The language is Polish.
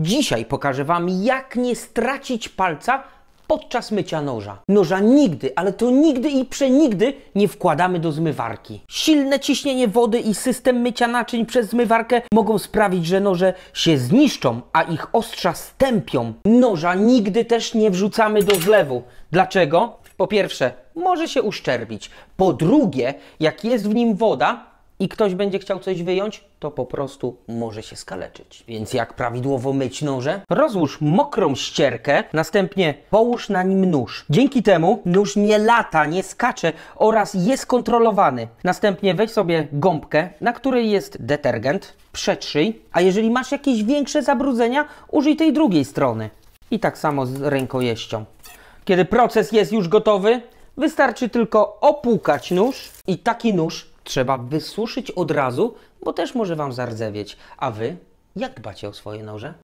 Dzisiaj pokażę Wam, jak nie stracić palca podczas mycia noża. Noża nigdy, ale to nigdy i przenigdy nie wkładamy do zmywarki. Silne ciśnienie wody i system mycia naczyń przez zmywarkę mogą sprawić, że noże się zniszczą, a ich ostrza stępią. Noża nigdy też nie wrzucamy do zlewu. Dlaczego? Po pierwsze, może się uszczerbić. Po drugie, jak jest w nim woda, i ktoś będzie chciał coś wyjąć, to po prostu może się skaleczyć. Więc jak prawidłowo myć noże? Rozłóż mokrą ścierkę, następnie połóż na nim nóż. Dzięki temu nóż nie lata, nie skacze oraz jest kontrolowany. Następnie weź sobie gąbkę, na której jest detergent, przetrzyj, a jeżeli masz jakieś większe zabrudzenia, użyj tej drugiej strony. I tak samo z rękojeścią. Kiedy proces jest już gotowy, wystarczy tylko opłukać nóż i taki nóż trzeba wysuszyć od razu, bo też może Wam zardzewieć. A Wy jak dbacie o swoje noże?